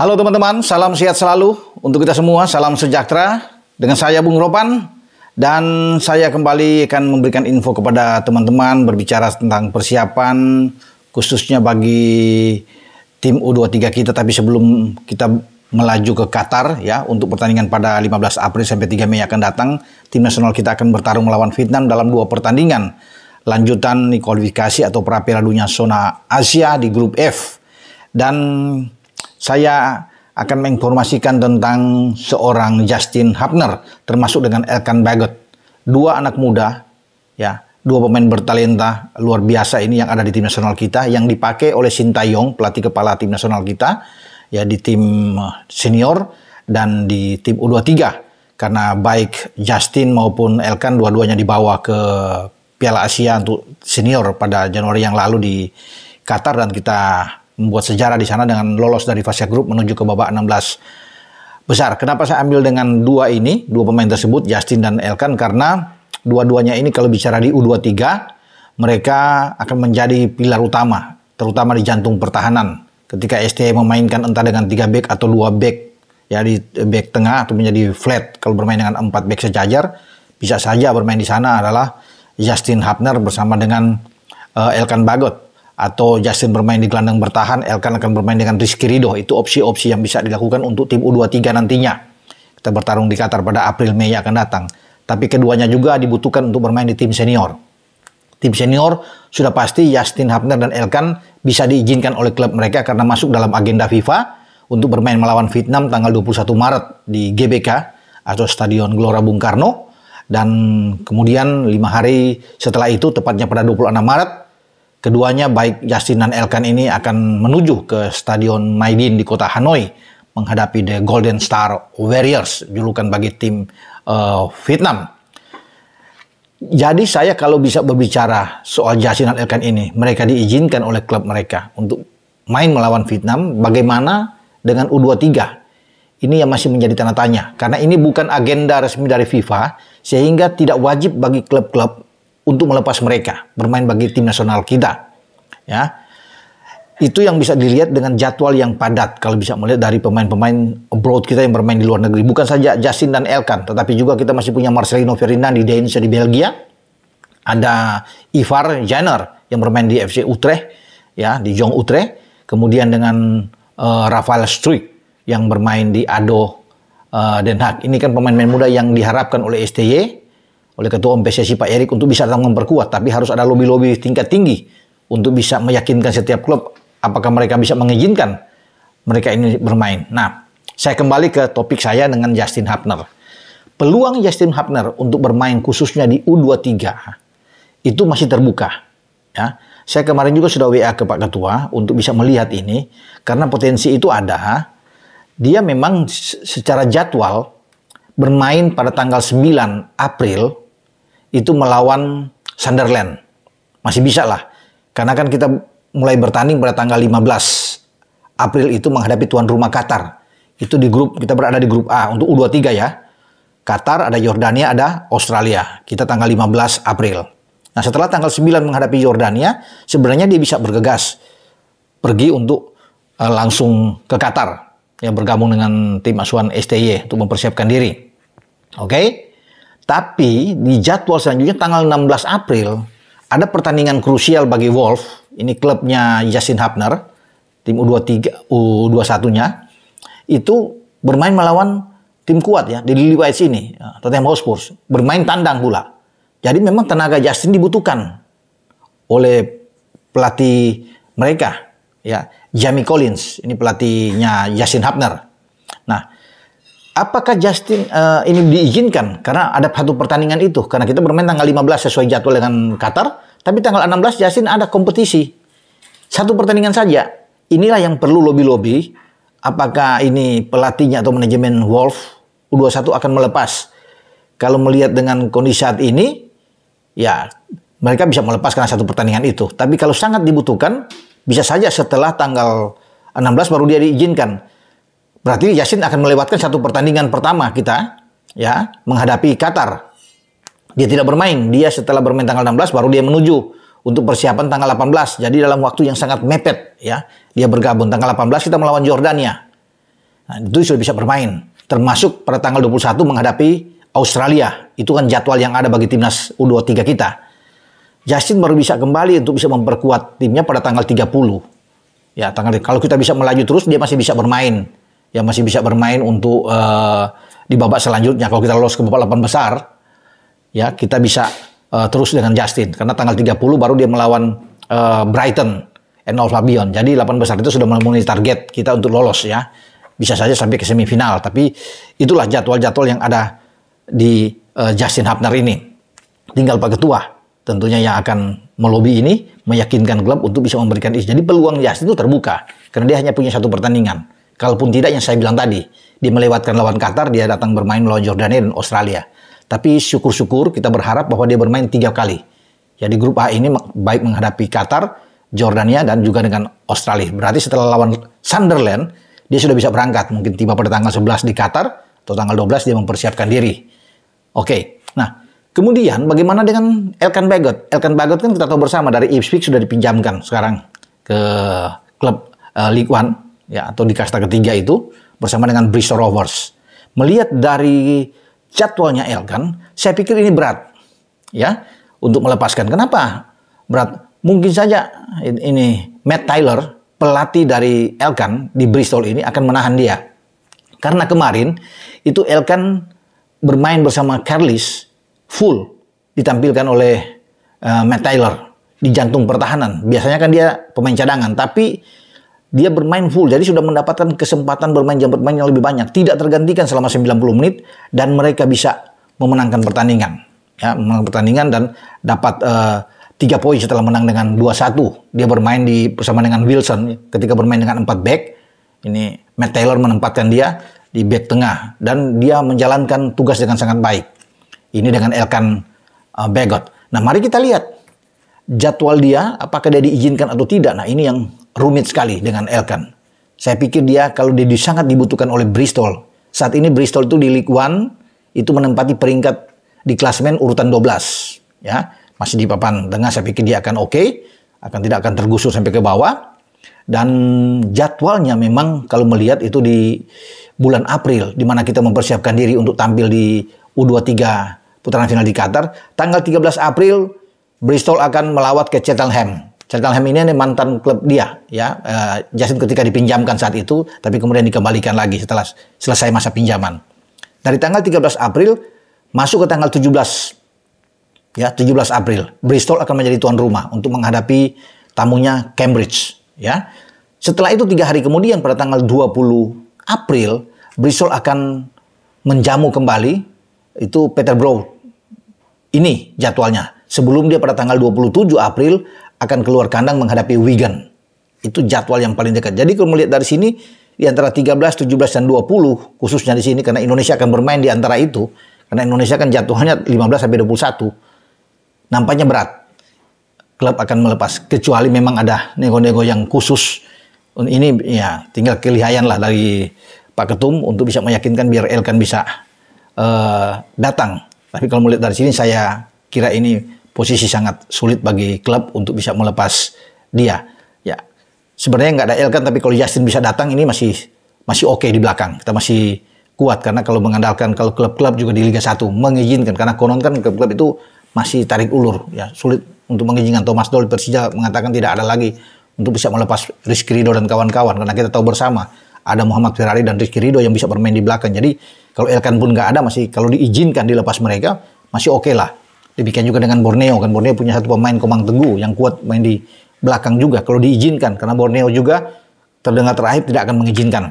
Halo teman-teman, salam sehat selalu untuk kita semua, salam sejahtera dengan saya Bung Ropan dan saya kembali akan memberikan info kepada teman-teman berbicara tentang persiapan khususnya bagi tim U23 kita tapi sebelum kita melaju ke Qatar ya untuk pertandingan pada 15 April sampai 3 Mei akan datang tim nasional kita akan bertarung melawan Vietnam dalam dua pertandingan lanjutan kualifikasi atau pra Dunia zona Asia di grup F dan saya akan menginformasikan tentang seorang Justin Hapner termasuk dengan Elkan Bagot. Dua anak muda ya, dua pemain bertalenta luar biasa ini yang ada di tim nasional kita yang dipakai oleh Sintayong pelatih kepala tim nasional kita ya di tim eh, senior dan di tim U23 karena baik Justin maupun Elkan dua-duanya dibawa ke Piala Asia untuk senior pada Januari yang lalu di Qatar dan kita membuat sejarah di sana dengan lolos dari fase grup menuju ke babak 16 besar. Kenapa saya ambil dengan dua ini, dua pemain tersebut, Justin dan Elkan, karena dua-duanya ini kalau bicara di U23, mereka akan menjadi pilar utama, terutama di jantung pertahanan. Ketika ST memainkan entah dengan tiga back atau dua back, ya di back tengah atau menjadi flat, kalau bermain dengan empat back sejajar, bisa saja bermain di sana adalah Justin Hapner bersama dengan eh, Elkan Bagot atau Justin bermain di gelandang bertahan, Elkan akan bermain dengan Rizky Ridho. Itu opsi-opsi yang bisa dilakukan untuk tim U23 nantinya. Kita bertarung di Qatar pada April Mei akan datang. Tapi keduanya juga dibutuhkan untuk bermain di tim senior. Tim senior sudah pasti Justin Hapner dan Elkan bisa diizinkan oleh klub mereka karena masuk dalam agenda FIFA untuk bermain melawan Vietnam tanggal 21 Maret di GBK atau Stadion Gelora Bung Karno. Dan kemudian lima hari setelah itu, tepatnya pada 26 Maret, Keduanya baik Justin dan Elkan ini akan menuju ke Stadion Maidin di kota Hanoi menghadapi The Golden Star Warriors, julukan bagi tim uh, Vietnam. Jadi saya kalau bisa berbicara soal Justin dan Elkan ini, mereka diizinkan oleh klub mereka untuk main melawan Vietnam. Bagaimana dengan U23? Ini yang masih menjadi tanda tanya karena ini bukan agenda resmi dari FIFA sehingga tidak wajib bagi klub-klub untuk melepas mereka bermain bagi tim nasional kita. Ya. Itu yang bisa dilihat dengan jadwal yang padat kalau bisa melihat dari pemain-pemain abroad kita yang bermain di luar negeri. Bukan saja Justin dan Elkan, tetapi juga kita masih punya Marcelino Ferdinand di Deinse di Belgia. Ada Ivar Jenner yang bermain di FC Utrecht, ya di Jong Utrecht. Kemudian dengan uh, Rafael Struik yang bermain di Ado uh, Den Haag. Ini kan pemain-pemain muda yang diharapkan oleh STY oleh Ketua Umum PSSI Pak Erik untuk bisa memperkuat. Tapi harus ada lobi-lobi tingkat tinggi untuk bisa meyakinkan setiap klub apakah mereka bisa mengizinkan mereka ini bermain. Nah, saya kembali ke topik saya dengan Justin Hapner. Peluang Justin Hapner untuk bermain khususnya di U23 itu masih terbuka. Ya. Saya kemarin juga sudah WA ke Pak Ketua untuk bisa melihat ini karena potensi itu ada. Dia memang secara jadwal bermain pada tanggal 9 April itu melawan Sunderland. Masih bisa lah. Karena kan kita mulai bertanding pada tanggal 15 April itu menghadapi tuan rumah Qatar. Itu di grup kita berada di grup A untuk U23 ya. Qatar, ada Yordania, ada Australia. Kita tanggal 15 April. Nah, setelah tanggal 9 menghadapi Yordania, sebenarnya dia bisa bergegas pergi untuk uh, langsung ke Qatar yang bergabung dengan tim asuhan STY untuk mempersiapkan diri. Oke? Okay? Tapi di jadwal selanjutnya tanggal 16 April ada pertandingan krusial bagi Wolf. Ini klubnya Justin Hapner, tim U23 U21-nya. Itu bermain melawan tim kuat ya di White ini, ya, Tottenham Hotspur. Bermain tandang pula. Jadi memang tenaga Justin dibutuhkan oleh pelatih mereka ya Jamie Collins ini pelatihnya Justin Hapner Apakah Justin uh, ini diizinkan? Karena ada satu pertandingan itu. Karena kita bermain tanggal 15 sesuai jadwal dengan Qatar. Tapi tanggal 16 Justin ada kompetisi. Satu pertandingan saja. Inilah yang perlu lobby-lobby. Apakah ini pelatihnya atau manajemen Wolf U21 akan melepas. Kalau melihat dengan kondisi saat ini, ya mereka bisa melepas karena satu pertandingan itu. Tapi kalau sangat dibutuhkan, bisa saja setelah tanggal 16 baru dia diizinkan. Berarti Yasin akan melewatkan satu pertandingan pertama kita ya menghadapi Qatar. Dia tidak bermain. Dia setelah bermain tanggal 16 baru dia menuju untuk persiapan tanggal 18. Jadi dalam waktu yang sangat mepet ya dia bergabung tanggal 18 kita melawan Jordania. Nah, itu sudah bisa bermain. Termasuk pada tanggal 21 menghadapi Australia. Itu kan jadwal yang ada bagi timnas U23 kita. yasin baru bisa kembali untuk bisa memperkuat timnya pada tanggal 30. Ya, tanggal kalau kita bisa melaju terus dia masih bisa bermain yang masih bisa bermain untuk uh, di babak selanjutnya. Kalau kita lolos ke babak 8 besar, ya kita bisa uh, terus dengan Justin. Karena tanggal 30 baru dia melawan uh, Brighton and Old Fabian. Jadi 8 besar itu sudah memenuhi target kita untuk lolos ya. Bisa saja sampai ke semifinal. Tapi itulah jadwal-jadwal yang ada di uh, Justin Hapner ini. Tinggal Pak Ketua tentunya yang akan melobi ini meyakinkan klub untuk bisa memberikan izin. Jadi peluang Justin itu terbuka karena dia hanya punya satu pertandingan. Kalaupun tidak yang saya bilang tadi, dia melewatkan lawan Qatar, dia datang bermain melawan Jordania dan Australia. Tapi syukur-syukur kita berharap bahwa dia bermain tiga kali. Jadi grup A ini baik menghadapi Qatar, Jordania dan juga dengan Australia. Berarti setelah lawan Sunderland, dia sudah bisa berangkat. Mungkin tiba pada tanggal 11 di Qatar atau tanggal 12 dia mempersiapkan diri. Oke. Okay. Nah, kemudian bagaimana dengan Elkan Bagot? Elkan Bagot kan kita tahu bersama dari Ipswich sudah dipinjamkan sekarang ke klub uh, League One ya atau di kasta ketiga itu bersama dengan Bristol Rovers. Melihat dari jadwalnya Elkan, saya pikir ini berat ya untuk melepaskan. Kenapa? Berat. Mungkin saja ini Matt Tyler, pelatih dari Elkan di Bristol ini akan menahan dia. Karena kemarin itu Elkan bermain bersama Carlis full ditampilkan oleh uh, Matt Taylor di jantung pertahanan. Biasanya kan dia pemain cadangan, tapi dia bermain full, jadi sudah mendapatkan kesempatan bermain jam bermain yang lebih banyak, tidak tergantikan selama 90 menit dan mereka bisa memenangkan pertandingan. Ya, memenangkan pertandingan dan dapat eh, tiga uh, poin setelah menang dengan 2-1. Dia bermain di bersama dengan Wilson ketika bermain dengan 4 back. Ini Matt Taylor menempatkan dia di back tengah dan dia menjalankan tugas dengan sangat baik. Ini dengan Elkan uh, Begot. Nah, mari kita lihat jadwal dia apakah dia diizinkan atau tidak. Nah, ini yang rumit sekali dengan Elkan. Saya pikir dia kalau dia sangat dibutuhkan oleh Bristol. Saat ini Bristol itu di League One itu menempati peringkat di klasemen urutan 12. Ya, masih di papan tengah saya pikir dia akan oke, okay, akan tidak akan tergusur sampai ke bawah. Dan jadwalnya memang kalau melihat itu di bulan April di mana kita mempersiapkan diri untuk tampil di U23 putaran final di Qatar, tanggal 13 April Bristol akan melawat ke Cheltenham Cheltenham ini mantan klub dia ya uh, ketika dipinjamkan saat itu tapi kemudian dikembalikan lagi setelah selesai masa pinjaman dari tanggal 13 April masuk ke tanggal 17 ya 17 April Bristol akan menjadi tuan rumah untuk menghadapi tamunya Cambridge ya setelah itu tiga hari kemudian pada tanggal 20 April Bristol akan menjamu kembali itu Peterborough ini jadwalnya sebelum dia pada tanggal 27 April akan keluar kandang menghadapi Wigan. Itu jadwal yang paling dekat. Jadi kalau melihat dari sini, di antara 13, 17, dan 20, khususnya di sini, karena Indonesia akan bermain di antara itu, karena Indonesia kan jatuhannya 15 sampai 21, nampaknya berat. Klub akan melepas, kecuali memang ada nego-nego yang khusus. Ini ya tinggal kelihayan lah dari Pak Ketum untuk bisa meyakinkan biar Elkan bisa uh, datang. Tapi kalau melihat dari sini saya kira ini posisi sangat sulit bagi klub untuk bisa melepas dia. Ya, sebenarnya nggak ada Elkan tapi kalau Justin bisa datang ini masih masih oke okay di belakang. Kita masih kuat karena kalau mengandalkan kalau klub-klub juga di Liga 1 mengizinkan karena konon kan klub-klub itu masih tarik ulur ya sulit untuk mengizinkan Thomas Doll Persija mengatakan tidak ada lagi untuk bisa melepas Rizky Ridho dan kawan-kawan karena kita tahu bersama ada Muhammad Ferrari dan Rizky Ridho yang bisa bermain di belakang jadi kalau Elkan pun nggak ada masih kalau diizinkan dilepas mereka masih oke okay lah Demikian juga dengan Borneo kan Borneo punya satu pemain Komang Teguh yang kuat main di belakang juga kalau diizinkan karena Borneo juga terdengar terakhir tidak akan mengizinkan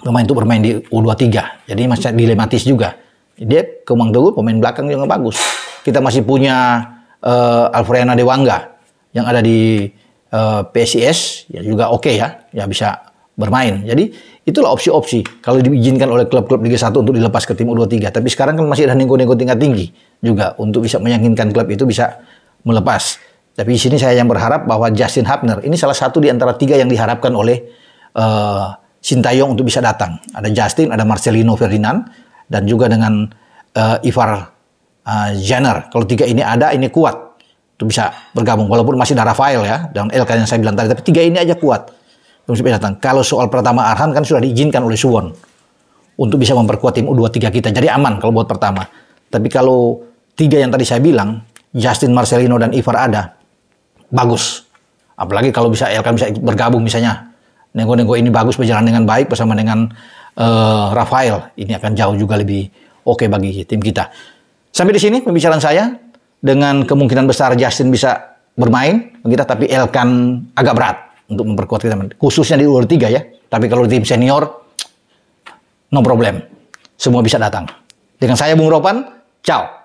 pemain itu bermain di U23. Jadi masih dilematis juga. Dia Komang Teguh pemain belakang yang bagus. Kita masih punya uh, Alfreana Dewangga yang ada di uh, eh, PSIS ya juga oke okay ya. Ya bisa bermain. Jadi itulah opsi-opsi kalau diizinkan oleh klub-klub Liga 1 untuk dilepas ke tim U23. Tapi sekarang kan masih ada nego-nego tingkat tinggi juga untuk bisa meyakinkan klub itu bisa melepas. Tapi di sini saya yang berharap bahwa Justin Hapner ini salah satu di antara tiga yang diharapkan oleh uh, Sintayong untuk bisa datang. Ada Justin, ada Marcelino Ferdinand, dan juga dengan uh, Ivar uh, Jenner. Kalau tiga ini ada, ini kuat Itu bisa bergabung. Walaupun masih ada Rafael ya, dan Elkan yang saya bilang tadi, tapi tiga ini aja kuat datang. Kalau soal pertama Arhan kan sudah diizinkan oleh Suwon untuk bisa memperkuat tim U23 kita. Jadi aman kalau buat pertama. Tapi kalau tiga yang tadi saya bilang, Justin Marcelino dan Ivar ada, bagus. Apalagi kalau bisa Elkan bisa bergabung misalnya. Nego-nego ini bagus berjalan dengan baik bersama dengan uh, Rafael. Ini akan jauh juga lebih oke okay bagi tim kita. Sampai di sini pembicaraan saya dengan kemungkinan besar Justin bisa bermain kita tapi Elkan agak berat untuk memperkuat kita. Khususnya di luar tiga ya. Tapi kalau di tim senior, no problem. Semua bisa datang. Dengan saya Bung Ropan, ciao.